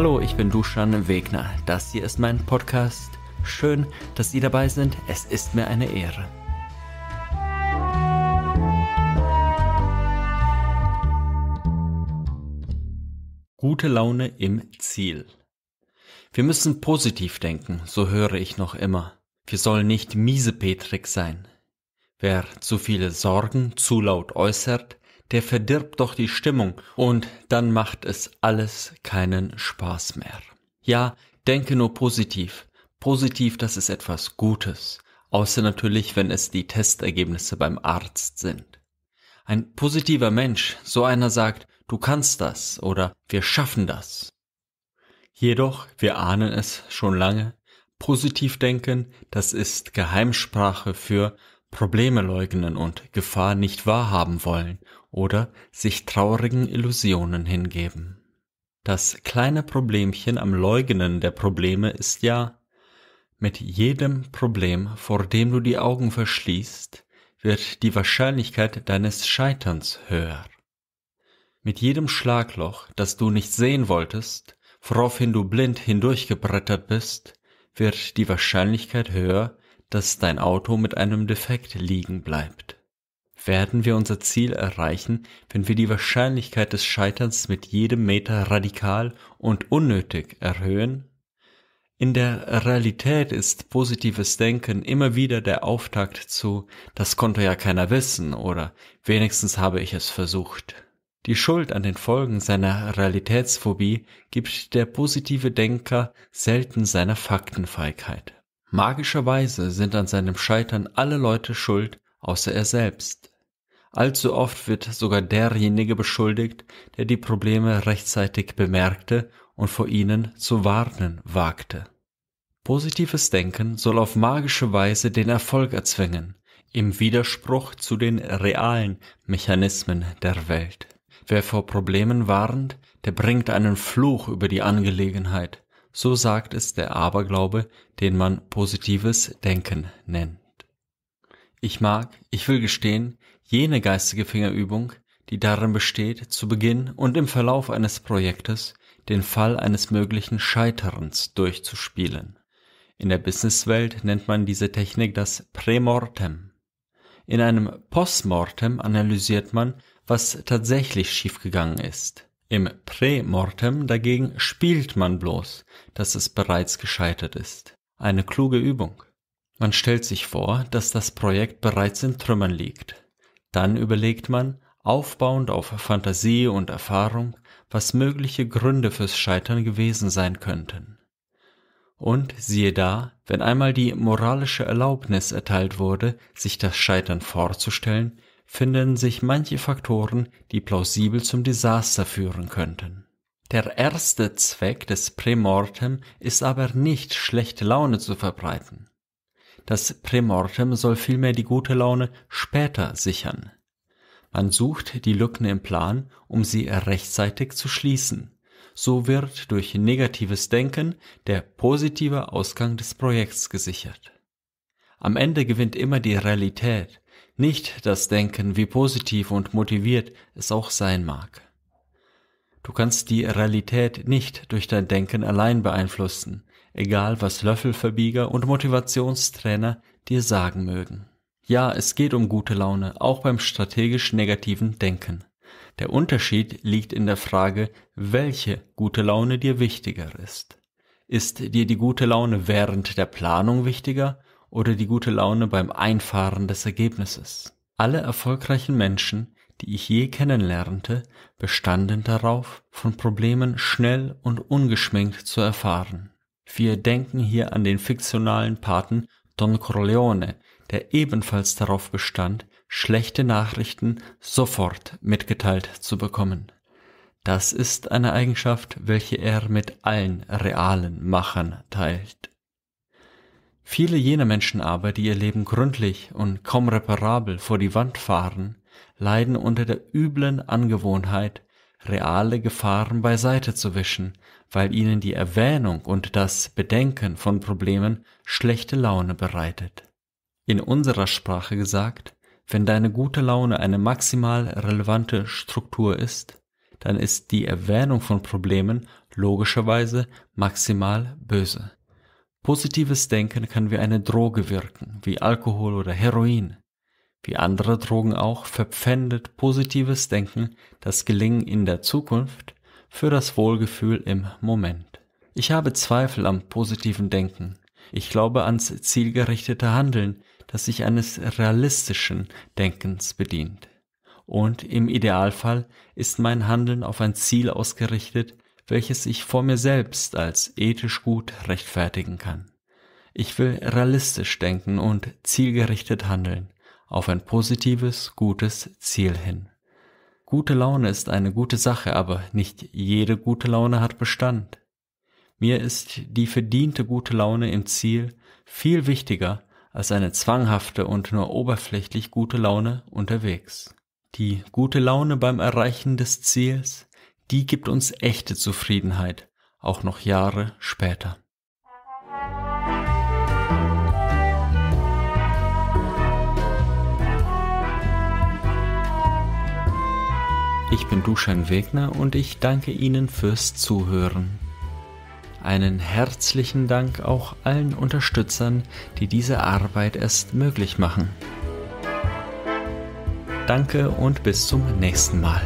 Hallo, ich bin Duschan Wegner. Das hier ist mein Podcast. Schön, dass Sie dabei sind. Es ist mir eine Ehre. Gute Laune im Ziel. Wir müssen positiv denken, so höre ich noch immer. Wir sollen nicht miesepetrig sein. Wer zu viele Sorgen zu laut äußert, der verdirbt doch die Stimmung und dann macht es alles keinen Spaß mehr. Ja, denke nur positiv. Positiv, das ist etwas Gutes, außer natürlich, wenn es die Testergebnisse beim Arzt sind. Ein positiver Mensch, so einer sagt, du kannst das oder wir schaffen das. Jedoch, wir ahnen es schon lange, positiv denken, das ist Geheimsprache für Probleme leugnen und Gefahr nicht wahrhaben wollen oder sich traurigen Illusionen hingeben. Das kleine Problemchen am Leugnen der Probleme ist ja, mit jedem Problem, vor dem du die Augen verschließt, wird die Wahrscheinlichkeit deines Scheiterns höher. Mit jedem Schlagloch, das du nicht sehen wolltest, woraufhin du blind hindurchgebrettert bist, wird die Wahrscheinlichkeit höher, dass dein Auto mit einem Defekt liegen bleibt? Werden wir unser Ziel erreichen, wenn wir die Wahrscheinlichkeit des Scheiterns mit jedem Meter radikal und unnötig erhöhen? In der Realität ist positives Denken immer wieder der Auftakt zu, das konnte ja keiner wissen oder wenigstens habe ich es versucht. Die Schuld an den Folgen seiner Realitätsphobie gibt der positive Denker selten seiner Faktenfeigheit. Magischerweise sind an seinem Scheitern alle Leute schuld, außer er selbst. Allzu oft wird sogar derjenige beschuldigt, der die Probleme rechtzeitig bemerkte und vor ihnen zu warnen wagte. Positives Denken soll auf magische Weise den Erfolg erzwingen, im Widerspruch zu den realen Mechanismen der Welt. Wer vor Problemen warnt, der bringt einen Fluch über die Angelegenheit, so sagt es der Aberglaube, den man positives Denken nennt. Ich mag, ich will gestehen, jene geistige Fingerübung, die darin besteht, zu Beginn und im Verlauf eines Projektes den Fall eines möglichen Scheiterns durchzuspielen. In der Businesswelt nennt man diese Technik das Prämortem. In einem Postmortem analysiert man, was tatsächlich schiefgegangen ist. Im Prämortem dagegen spielt man bloß, dass es bereits gescheitert ist. Eine kluge Übung. Man stellt sich vor, dass das Projekt bereits in Trümmern liegt. Dann überlegt man, aufbauend auf Fantasie und Erfahrung, was mögliche Gründe fürs Scheitern gewesen sein könnten. Und siehe da, wenn einmal die moralische Erlaubnis erteilt wurde, sich das Scheitern vorzustellen, finden sich manche Faktoren, die plausibel zum Desaster führen könnten. Der erste Zweck des Prämortem ist aber nicht schlechte Laune zu verbreiten. Das Prämortem soll vielmehr die gute Laune später sichern. Man sucht die Lücken im Plan, um sie rechtzeitig zu schließen. So wird durch negatives Denken der positive Ausgang des Projekts gesichert. Am Ende gewinnt immer die Realität, nicht das Denken, wie positiv und motiviert es auch sein mag. Du kannst die Realität nicht durch dein Denken allein beeinflussen, egal was Löffelverbieger und Motivationstrainer dir sagen mögen. Ja, es geht um gute Laune, auch beim strategisch negativen Denken. Der Unterschied liegt in der Frage, welche gute Laune dir wichtiger ist. Ist dir die gute Laune während der Planung wichtiger oder die gute Laune beim Einfahren des Ergebnisses. Alle erfolgreichen Menschen, die ich je kennenlernte, bestanden darauf, von Problemen schnell und ungeschminkt zu erfahren. Wir denken hier an den fiktionalen Paten Don Corleone, der ebenfalls darauf bestand, schlechte Nachrichten sofort mitgeteilt zu bekommen. Das ist eine Eigenschaft, welche er mit allen realen Machern teilt. Viele jener Menschen aber, die ihr Leben gründlich und kaum reparabel vor die Wand fahren, leiden unter der üblen Angewohnheit, reale Gefahren beiseite zu wischen, weil ihnen die Erwähnung und das Bedenken von Problemen schlechte Laune bereitet. In unserer Sprache gesagt, wenn deine gute Laune eine maximal relevante Struktur ist, dann ist die Erwähnung von Problemen logischerweise maximal böse. Positives Denken kann wie eine Droge wirken, wie Alkohol oder Heroin. Wie andere Drogen auch verpfändet positives Denken das Gelingen in der Zukunft für das Wohlgefühl im Moment. Ich habe Zweifel am positiven Denken. Ich glaube ans zielgerichtete Handeln, das sich eines realistischen Denkens bedient. Und im Idealfall ist mein Handeln auf ein Ziel ausgerichtet, welches ich vor mir selbst als ethisch gut rechtfertigen kann. Ich will realistisch denken und zielgerichtet handeln, auf ein positives, gutes Ziel hin. Gute Laune ist eine gute Sache, aber nicht jede gute Laune hat Bestand. Mir ist die verdiente gute Laune im Ziel viel wichtiger als eine zwanghafte und nur oberflächlich gute Laune unterwegs. Die gute Laune beim Erreichen des Ziels die gibt uns echte Zufriedenheit, auch noch Jahre später. Ich bin Duschan Wegner und ich danke Ihnen fürs Zuhören. Einen herzlichen Dank auch allen Unterstützern, die diese Arbeit erst möglich machen. Danke und bis zum nächsten Mal.